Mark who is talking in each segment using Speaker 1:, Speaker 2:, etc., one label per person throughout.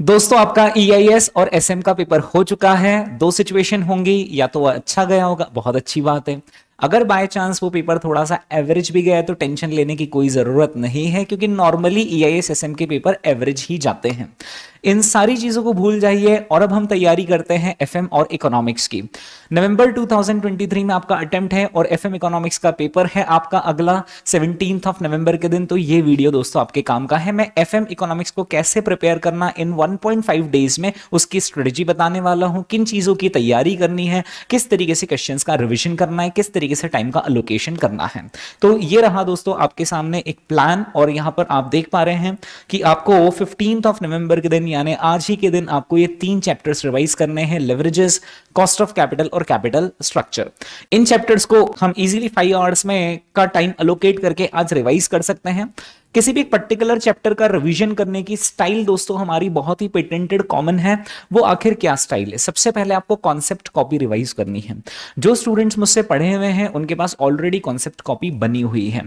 Speaker 1: दोस्तों आपका E e और एस का पेपर हो चुका है दो सिचुएशन होंगी या तो वह अच्छा गया होगा बहुत अच्छी बात है अगर बाय चांस वो पेपर थोड़ा सा एवरेज भी गया है तो टेंशन लेने की कोई ज़रूरत नहीं है क्योंकि नॉर्मली ई आई के पेपर एवरेज ही जाते हैं इन सारी चीजों को भूल जाइए और अब हम तैयारी करते हैं एफएम और इकोनॉमिक्स की नवंबर 2023 में आपका अटेम्प्ट है और एफएम इकोनॉमिक्स का पेपर है आपका अगला सेवनटीन ऑफ नवंबर के दिन तो ये वीडियो दोस्तों आपके काम का है मैं एफएम इकोनॉमिक्स को कैसे प्रिपेयर करना इन 1.5 डेज में उसकी स्ट्रेटजी बताने वाला हूं किन चीजों की तैयारी करनी है किस तरीके से क्वेश्चंस का रिवीजन करना है किस तरीके से टाइम का अलोकेशन करना है तो ये रहा दोस्तों आपके सामने एक प्लान और यहां पर आप देख पा रहे हैं कि आपको फिफ्टीन ऑफ नवंबर के दिन यानी आज ही के दिन आपको ये तीन चैप्टर्स रिवाइज करने हैं लेवरेजेस कॉस्ट ऑफ कैपिटल और कैपिटल स्ट्रक्चर इन चैप्टर्स को हम इजीली फाइव आवर्स में का टाइम अलोकेट करके आज रिवाइज कर सकते हैं किसी भी एक पर्टिकुलर चैप्टर का रिविजन करने की स्टाइल दोस्तों हमारी बहुत ही पेटेंटेड कॉमन है वो आखिर क्या स्टाइल है सबसे पहले आपको कॉन्सेप्ट कॉपी रिवाइज करनी है जो स्टूडेंट्स मुझसे पढ़े हुए हैं उनके पास ऑलरेडी कॉन्सेप्ट कॉपी बनी हुई है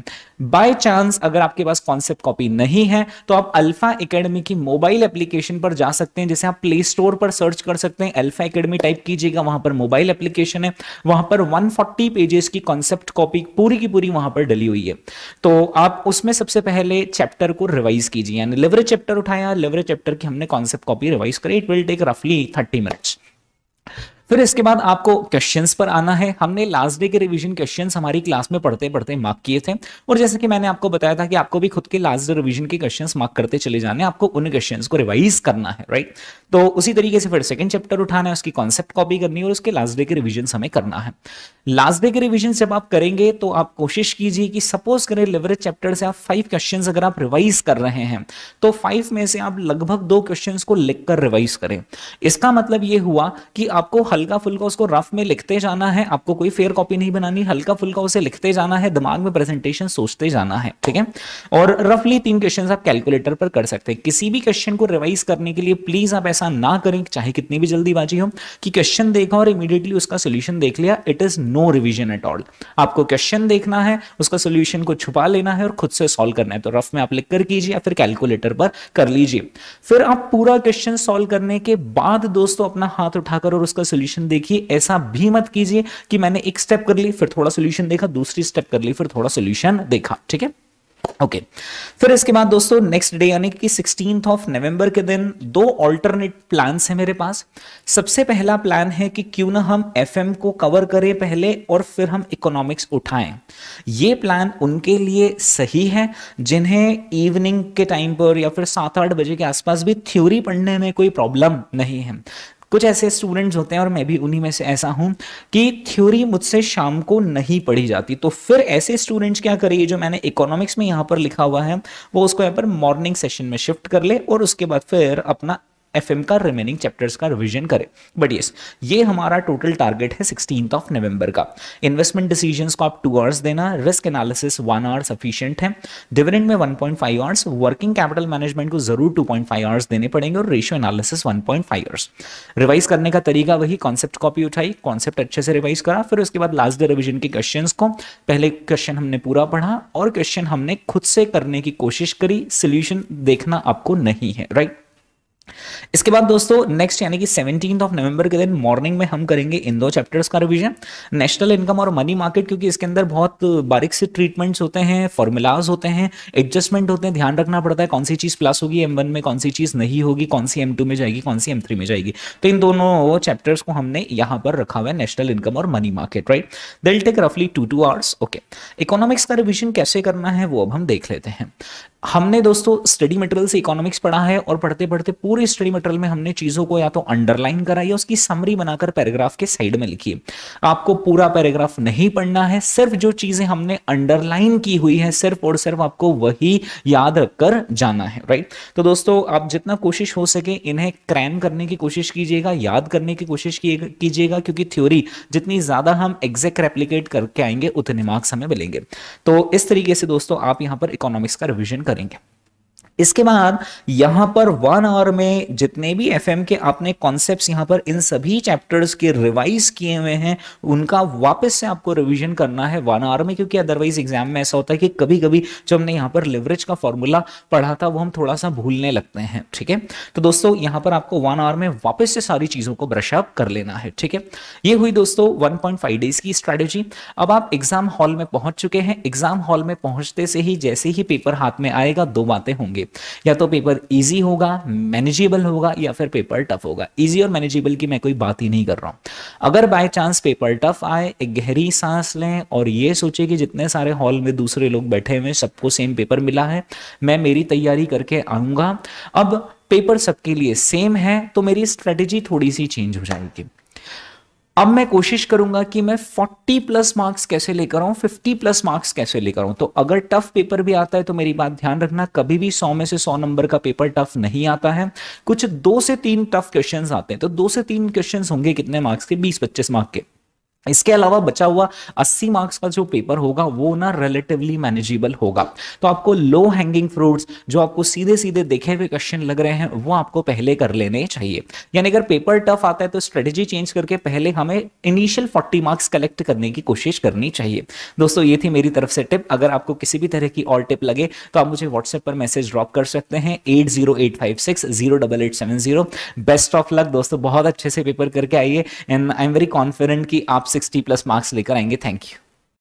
Speaker 1: बाय चांस अगर आपके पास कॉन्सेप्ट कॉपी नहीं है तो आप अल्फा एकेडमी की मोबाइल एप्लीकेशन पर जा सकते हैं जैसे आप प्ले स्टोर पर सर्च कर सकते हैं अल्फा एकेडमी टाइप कीजिएगा वहां पर मोबाइल एप्लीकेशन है वहां पर 140 पेजेस की कॉन्सेप्ट कॉपी पूरी की पूरी वहां पर डली हुई है तो आप उसमें सबसे पहले चैप्टर को रिवाइज कीजिए यानी लिवरेज चैप्टर उठाया लिवरेज चैप्टर की हमने कॉन्सेप्ट कॉपी रिवाइज करी इट विल टेक रफली थर्टी मिनट्स फिर इसके बाद आपको क्वेश्चंस पर आना है हमने लास्ट डे के रिवीजन क्वेश्चंस हमारी क्लास में पढ़ते पढ़ते मार्क किए थे और जैसे कि मैंने आपको बताया था कि आपको भी खुद के लास्ट डे रिवीजन के क्वेश्चंस मार्क करते चले जाने आपको उन क्वेश्चंस को रिवाइज करना है राइट तो उसी तरीके से फिर सेकंड चैप्टर उठाना है उसकी कॉन्सेप्ट कॉपी करनी है और उसके लास्ट डे के रिविजन हमें करना है लास्ट डे के रिविजन जब आप करेंगे तो आप कोशिश कीजिए कि सपोज करें लिवरेज चैप्टर से आप फाइव क्वेश्चन अगर आप रिवाइज कर रहे हैं तो फाइव में से आप लगभग दो क्वेश्चन को लिख रिवाइज करें इसका मतलब ये हुआ कि आपको हल्का फुल्का उसको रफ में लिखते जाना है आपको कोई फेयर कॉपी नहीं बनानी हल्का फुल्का उसे लिखते जाना है दिमाग में प्रेजेंटेशन सोचते जाना है ठीक है और रफली तीन क्वेश्चन आप कैलकुलेटर पर कर सकते हैं किसी भी क्वेश्चन को रिवाइज करने के लिए प्लीज आप ऐसा ना करें चाहे कितनी भी जल्दीबाजी हो कि क्वेश्चन देखा और इमीडिएटली उसका सोल्यूशन देख लिया it is no revision at all आपको क्वेश्चन देखना है उसका सोल्यूशन को छुपा लेना है और खुद से सॉल्व करना है तो रफ में आप लिख कर कीजिए या फिर कैलकुलेटर पर कर लीजिए फिर आप पूरा क्वेश्चन सॉल्व करने के बाद दोस्तों अपना हाथ उठाकर और उसका सोल्यूशन सोल्यूशन देखिए ऐसा भी मत कीजिए कि मैंने एक स्टेप कर ली फिर थोड़ा सोल्यूशन देखा दूसरी स्टेप कर ली फिर थोड़ा सोल्यूशन देखा ठीक है ओके okay. फिर इसके बाद दोस्तों नेक्स्ट डे यानी कि सिक्सटीन ऑफ नवंबर के दिन दो अल्टरनेट प्लान्स हैं मेरे पास सबसे पहला प्लान है कि क्यों ना हम एफएम को कवर करें पहले और फिर हम इकोनॉमिक्स उठाएं ये प्लान उनके लिए सही है जिन्हें इवनिंग के टाइम पर या फिर सात आठ बजे के आसपास भी थ्योरी पढ़ने में कोई प्रॉब्लम नहीं है कुछ ऐसे स्टूडेंट्स होते हैं और मैं भी उन्हीं में से ऐसा हूँ कि थ्योरी मुझसे शाम को नहीं पढ़ी जाती तो फिर ऐसे स्टूडेंट्स क्या करिए जो मैंने इकोनॉमिक्स में यहाँ पर लिखा हुआ है वो उसको यहाँ पर मॉर्निंग सेशन में शिफ्ट कर ले और उसके बाद फिर अपना एफ का रिमेनिंग चैप्टर्स का रिविजन करें बट येस ये हमारा टोटल टारगेट है सिक्सटीन ऑफ नवंबर का इन्वेस्टमेंट डिसीजंस को आप टू आवर्स देना risk analysis one hour sufficient है डिविडेंड में one point hours working capital management को जरूर टू पॉइंट फाइव आवर्स देने पड़ेंगे और ratio analysis one point hours revise करने का तरीका वही कॉन्सेप्ट कॉपी उठाई कॉन्सेप्ट अच्छे से रिवाइज करा फिर उसके बाद लास्ट डे रिविजन के क्वेश्चन को पहले क्वेश्चन हमने पूरा पढ़ा और क्वेश्चन हमने खुद से करने की कोशिश करी सोल्यूशन देखना आपको नहीं है राइट right? इसके बाद दोस्तों नेक्स्ट यानी कि सेवनटीन ऑफ नवंबर के दिन मॉर्निंग में हम करेंगे इन दो चैप्टर्स का रिवीजन नेशनल इनकम और मनी मार्केट क्योंकि इसके अंदर बहुत बारीक से ट्रीटमेंट्स होते हैं फॉर्मूलाज होते हैं एडजस्टमेंट होते हैं ध्यान रखना पड़ता है कौन सी चीज़ प्लस होगी एम में कौन सी चीज़ नहीं होगी कौन सी एम में जाएगी कौन सी एम में जाएगी तो इन दोनों चैप्टर्स को हमने यहां पर रखा हुआ है नेशनल इनकम और money market right will take रफली two two hours okay economics का रिविजन कैसे करना है वो अब हम देख लेते हैं हमने दोस्तों स्टडी मटेरियल से इकोनॉमिक्स पढ़ा है और पढ़ते पढ़ते पूरे स्टडी मटेरियल में हमने चीज़ों को या तो अंडरलाइन कराई या उसकी समरी बनाकर पैराग्राफ के साइड में लिखी है आपको पूरा पैराग्राफ नहीं पढ़ना है सिर्फ जो चीज़ें हमने अंडरलाइन की हुई है सिर्फ और सिर्फ आपको वही याद रखकर जाना है राइट तो दोस्तों आप जितना कोशिश हो सके इन्हें क्रैम करने की कोशिश कीजिएगा याद करने की कोशिश कीजिएगा क्योंकि थ्योरी जितनी ज़्यादा हम एग्जैक्ट रेप्लीकेट करके आएंगे उतने मार्क्स हमें मिलेंगे तो इस तरीके से दोस्तों आप यहाँ पर इकोनॉमिक्स का रिविजन करेंगे इसके बाद यहाँ पर वन आवर में जितने भी एफ के आपने कॉन्सेप्ट यहाँ पर इन सभी चैप्टर्स के रिवाइज किए हुए हैं उनका वापस से आपको रिविजन करना है वन आवर में क्योंकि अदरवाइज एग्जाम में ऐसा होता है कि कभी कभी जो हमने यहाँ पर लेवरेज का फॉर्मूला पढ़ा था वो हम थोड़ा सा भूलने लगते हैं ठीक है तो दोस्तों यहाँ पर आपको वन आवर में वापस से सारी चीज़ों को ब्रशअप कर लेना है ठीक है ये हुई दोस्तों वन डेज की स्ट्रैटेजी अब आप एग्जाम हॉल में पहुंच चुके हैं एग्जाम हॉल में पहुंचते से ही जैसे ही पेपर हाथ में आएगा दो बातें होंगे या तो पेपर ईजी होगा मैनेजेबल होगा या फिर पेपर टफ होगा ईजी और मैनेजेबल की मैं कोई बात ही नहीं कर रहा हूँ अगर बाय चांस पेपर टफ आए एक गहरी सांस लें और ये सोचे कि जितने सारे हॉल में दूसरे लोग बैठे हुए सबको सेम पेपर मिला है मैं मेरी तैयारी करके आऊंगा अब पेपर सबके लिए सेम है तो मेरी स्ट्रेटेजी थोड़ी सी चेंज हो जाएगी अब मैं कोशिश करूंगा कि मैं 40 प्लस मार्क्स कैसे लेकर आऊं 50 प्लस मार्क्स कैसे लेकर आऊं तो अगर टफ पेपर भी आता है तो मेरी बात ध्यान रखना कभी भी 100 में से 100 नंबर का पेपर टफ नहीं आता है कुछ दो से तीन टफ क्वेश्चन आते हैं तो दो से तीन क्वेश्चन होंगे कितने मार्क्स के बीस पच्चीस मार्क्स के इसके अलावा बचा हुआ 80 मार्क्स का जो पेपर होगा वो ना रिलेटिवली मैनेजेबल होगा तो आपको लो हैंगिंग फ्रूट्स जो आपको सीधे सीधे देखे हुए क्वेश्चन लग रहे हैं वो आपको पहले कर लेने चाहिए यानी अगर पेपर टफ आता है तो स्ट्रेटेजी चेंज करके पहले हमें इनिशियल 40 मार्क्स कलेक्ट करने की कोशिश करनी चाहिए दोस्तों ये थी मेरी तरफ से टिप अगर आपको किसी भी तरह की और टिप लगे तो आप मुझे व्हाट्सएप पर मैसेज ड्रॉप कर सकते हैं एट बेस्ट ऑफ लक दोस्तों बहुत अच्छे से पेपर करके आइए and I am very confident कि आप सिक्सटी प्लस मार्क्स लेकर आएंगे थैंक यू